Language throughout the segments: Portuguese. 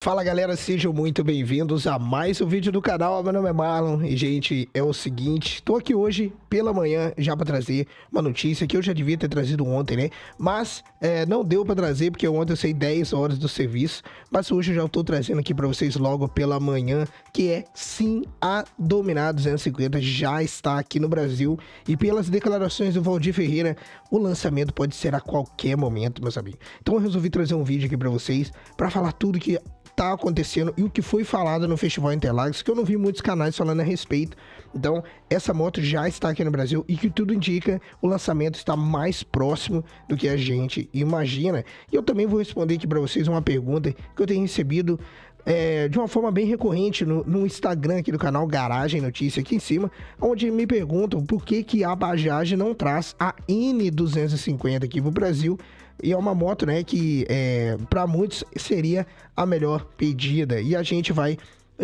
Fala galera, sejam muito bem-vindos a mais um vídeo do canal. Meu nome é Marlon e, gente, é o seguinte: tô aqui hoje pela manhã já para trazer uma notícia que eu já devia ter trazido ontem, né? Mas é, não deu para trazer porque ontem eu sei 10 horas do serviço, mas hoje eu já estou trazendo aqui para vocês logo pela manhã, que é sim a Dominado 250 já está aqui no Brasil e pelas declarações do Valdir Ferreira, o lançamento pode ser a qualquer momento, meus amigos. Então eu resolvi trazer um vídeo aqui para vocês para falar tudo que tá acontecendo e o que foi falado no Festival Interlagos, que eu não vi muitos canais falando a respeito. Então, essa moto já está aqui aqui no Brasil e que tudo indica o lançamento está mais próximo do que a gente imagina. E eu também vou responder aqui para vocês uma pergunta que eu tenho recebido é, de uma forma bem recorrente no, no, Instagram aqui do canal Garagem Notícia aqui em cima, onde me perguntam por que, que a Bajaj não traz a N250 aqui para o Brasil e é uma moto né, que é, para muitos seria a melhor pedida. E a gente vai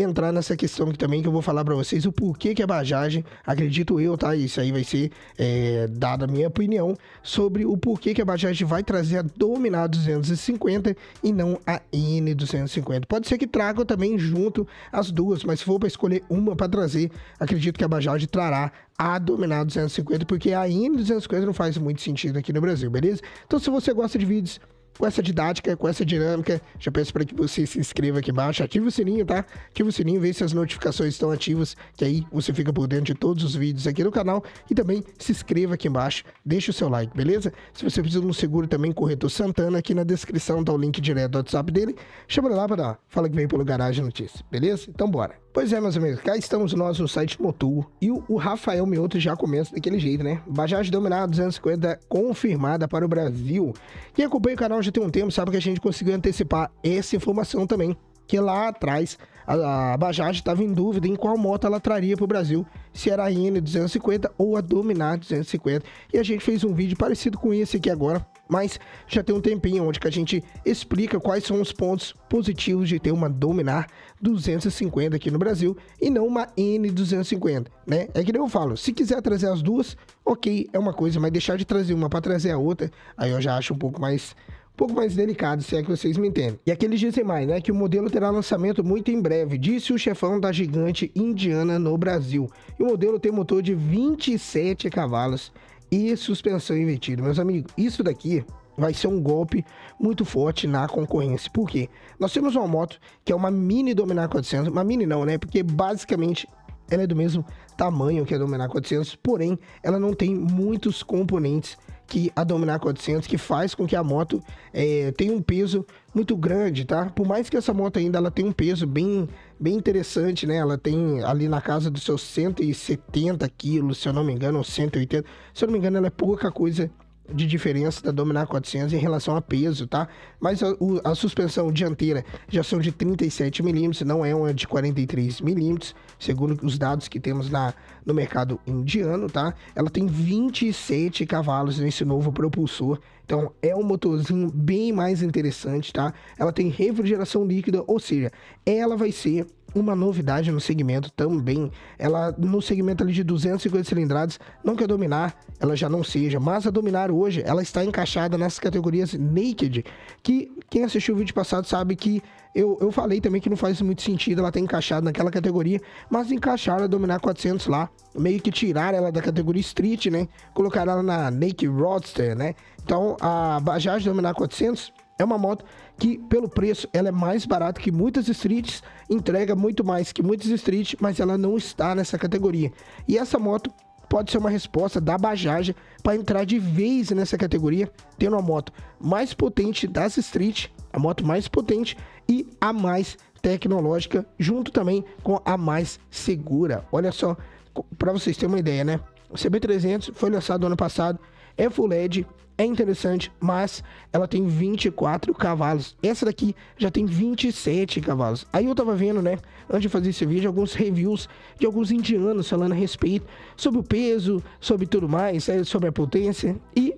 entrar nessa questão aqui também, que eu vou falar para vocês o porquê que a Bajaj, acredito eu, tá? Isso aí vai ser é, dada a minha opinião sobre o porquê que a Bajaj vai trazer a Dominar 250 e não a N250. Pode ser que traga também junto as duas, mas se for para escolher uma para trazer, acredito que a Bajaj trará a Dominar 250, porque a N250 não faz muito sentido aqui no Brasil, beleza? Então, se você gosta de vídeos com essa didática, com essa dinâmica, já peço para que você se inscreva aqui embaixo, ative o sininho, tá? Ative o sininho, vê se as notificações estão ativas, que aí você fica por dentro de todos os vídeos aqui no canal e também se inscreva aqui embaixo, deixa o seu like, beleza? Se você precisa de um seguro também, corretor Santana, aqui na descrição tá o link direto do WhatsApp dele, chama ele lá para dar, fala que vem pelo Garagem Notícias, beleza? Então bora! Pois é, meus amigos, cá estamos nós no site Motul e o Rafael Mioto já começa daquele jeito, né? Bajaj Dominar 250 confirmada para o Brasil. Quem acompanha o canal já tem um tempo sabe que a gente conseguiu antecipar essa informação também, que lá atrás a, Bajaj estava em dúvida em qual moto ela traria para o Brasil, se era a N250 ou a Dominar 250. E a gente fez um vídeo parecido com esse aqui agora, mas já tem um tempinho onde que a gente explica quais são os pontos positivos de ter uma Dominar 250 aqui no Brasil e não uma N250, né? É que nem eu falo, se quiser trazer as duas, ok, é uma coisa, mas deixar de trazer uma para trazer a outra, aí eu já acho um pouco mais um pouco mais delicado, se é que vocês me entendem. E aqueles dizem mais, né, que o modelo terá lançamento muito em breve, disse o chefão da gigante indiana no Brasil. E o modelo tem motor de 27 cavalos e suspensão invertida. Meus amigos, isso daqui vai ser um golpe muito forte na concorrência. Por quê? Nós temos uma moto que é uma mini Dominar 400, uma mini não, né? Porque basicamente ela é do mesmo tamanho que a Dominar 400, porém ela não tem muitos componentes que a Dominar 400, que faz com que a moto é, tenha um peso muito grande, tá? Por mais que essa moto ainda ela tenha um peso bem bem interessante, né? Ela tem ali na casa dos seus 170 quilos, se eu não me engano, ou 180. Se eu não me engano, ela é pouca coisa de diferença da Dominar 400 em relação a peso, tá? Mas a, o, a suspensão dianteira já são de 37 milímetros, não é uma de 43 milímetros, segundo os dados que temos na, no mercado indiano, tá? Ela tem 27 cavalos nesse novo propulsor, então é um motorzinho bem mais interessante, tá? Ela tem refrigeração líquida, ou seja, ela vai ser uma novidade no segmento também. Ela, no segmento ali de 250 cilindradas, não quer dominar, ela já não seja, mas a dominar hoje, ela está encaixada nessas categorias Naked, que quem assistiu o vídeo passado sabe que eu, eu falei também que não faz muito sentido ela ter encaixado naquela categoria, mas encaixaram a dominar 400 lá, meio que tiraram ela da categoria Street, né? Colocaram ela na Naked Roadster, né? Então, a Bajaj dominar 400 é uma moto que, pelo preço, ela é mais barata que muitas streets, entrega muito mais que muitas streets, mas ela não está nessa categoria. E essa moto pode ser uma resposta da Bajaj para entrar de vez nessa categoria, tendo a moto mais potente das streets, a moto mais potente e a mais tecnológica, junto também com a mais segura. Olha só, para vocês terem uma ideia, né? O CB300 foi lançado ano passado, é full LED, é interessante, mas ela tem 24 cavalos. Essa daqui já tem 27 cavalos. Aí eu tava vendo, né, antes de fazer esse vídeo, alguns reviews de alguns indianos falando a respeito sobre o peso, sobre tudo mais, é, sobre a potência. E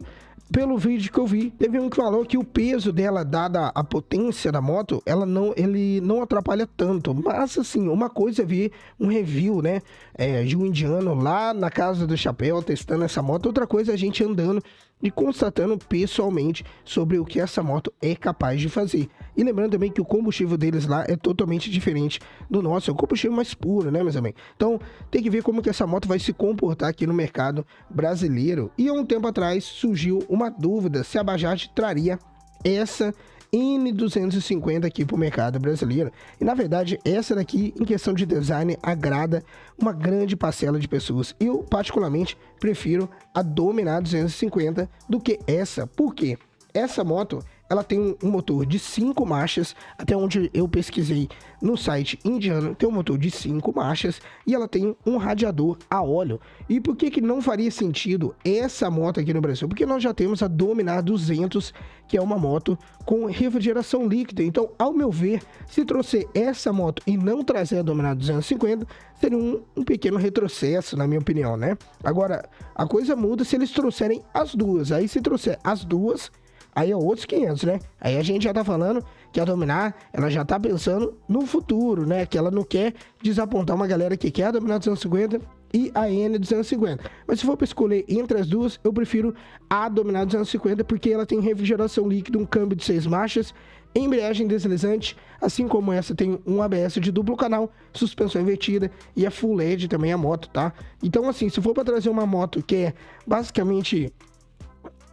pelo vídeo que eu vi, teve um que falou que o peso dela, dada a potência da moto, ela não, ele não atrapalha tanto. Mas assim, uma coisa é ver um review, né? É, de um indiano lá na casa do chapéu testando essa moto. Outra coisa é a gente andando e constatando pessoalmente sobre o que essa moto é capaz de fazer. E lembrando também que o combustível deles lá é totalmente diferente do nosso, é um combustível mais puro, né, meus amigos? Então, tem que ver como que essa moto vai se comportar aqui no mercado brasileiro. E há um tempo atrás surgiu uma dúvida se a Bajaj traria essa N250 aqui para o mercado brasileiro. E na verdade, essa daqui, em questão de design, agrada uma grande parcela de pessoas. Eu, particularmente, prefiro a Dominar 250 do que essa. Por quê? Essa moto ela tem um motor de 5 marchas, até onde eu pesquisei no site indiano, tem um motor de 5 marchas e ela tem um radiador a óleo. E por que que não faria sentido essa moto aqui no Brasil? Porque nós já temos a Dominar 200, que é uma moto com refrigeração líquida. Então, ao meu ver, se trouxer essa moto e não trazer a Dominar 250, seria um, um pequeno retrocesso, na minha opinião, né? Agora, a coisa muda se eles trouxerem as duas. Aí se trouxer as duas, aí é outros 500, né? Aí a gente já tá falando que a Dominar, ela já tá pensando no futuro, né? Que ela não quer desapontar uma galera que quer a Dominar 250 e a N250. Mas se for para escolher entre as duas, eu prefiro a Dominar 250 porque ela tem refrigeração líquida, um câmbio de seis marchas, embreagem deslizante, assim como essa tem um ABS de duplo canal, suspensão invertida e é full LED também a moto, tá? Então assim, se for para trazer uma moto que é basicamente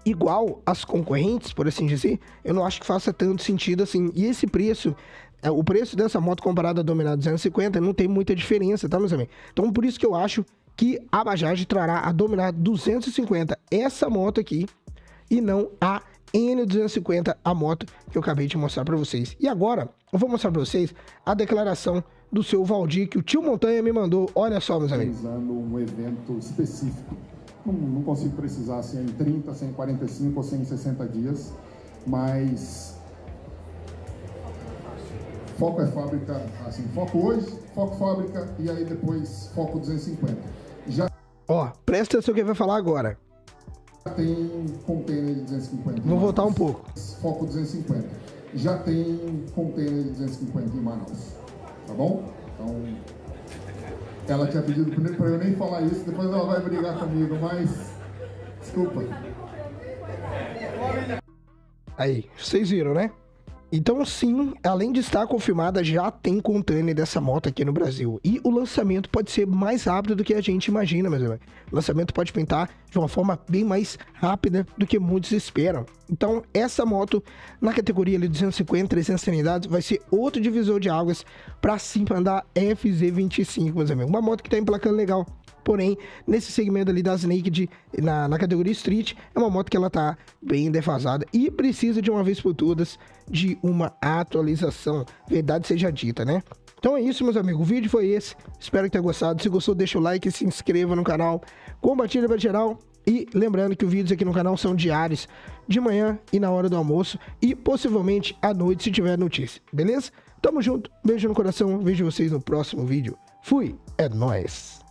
igual às concorrentes, por assim dizer, eu não acho que faça tanto sentido assim. E esse preço, é, o preço dessa moto comparado à Dominar 250 não tem muita diferença, tá, meus amigos? Então, por isso que eu acho que a Bajaj trará a Dominar 250, essa moto aqui, e não a N250, a moto que eu acabei de mostrar para vocês. E agora, eu vou mostrar para vocês a declaração do seu Valdir, que o tio Montanha me mandou. Olha só, meus amigos. Um evento específico não, não consigo precisar se é em 30, 145 ou 160 dias, mas foco é fábrica, assim, foco hoje, foco fábrica e aí depois foco 250. Já Ó, presta atenção o que ele vai falar agora. Já Tem container de 250. Vou voltar um pouco. Foco 250. Já tem container de 250 em Manaus. Tá bom? Então, ela tinha pedido primeiro pra eu nem falar isso, depois ela vai brigar comigo, mas. Desculpa. Aí, vocês viram, né? Então, sim, além de estar confirmada, já tem container dessa moto aqui no Brasil. E o lançamento pode ser mais rápido do que a gente imagina, meus amigos. O lançamento pode pintar de uma forma bem mais rápida do que muitos esperam. Então, essa moto, na categoria ali, 250, 300 unidades, vai ser outro divisor de águas para cima andar FZ25, meus amigos. Uma moto que está emplacando legal. Porém, nesse segmento ali das Naked, na, na categoria Street, é uma moto que ela tá bem defasada e precisa de uma vez por todas de uma atualização. Verdade seja dita, né? Então é isso, meus amigos. O vídeo foi esse. Espero que tenha gostado. Se gostou, deixa o like, se inscreva no canal, compartilha para geral. E lembrando que os vídeos aqui no canal são diários, de manhã e na hora do almoço e possivelmente à noite se tiver notícia, beleza? Tamo junto, beijo no coração, vejo vocês no próximo vídeo. Fui, é nóis!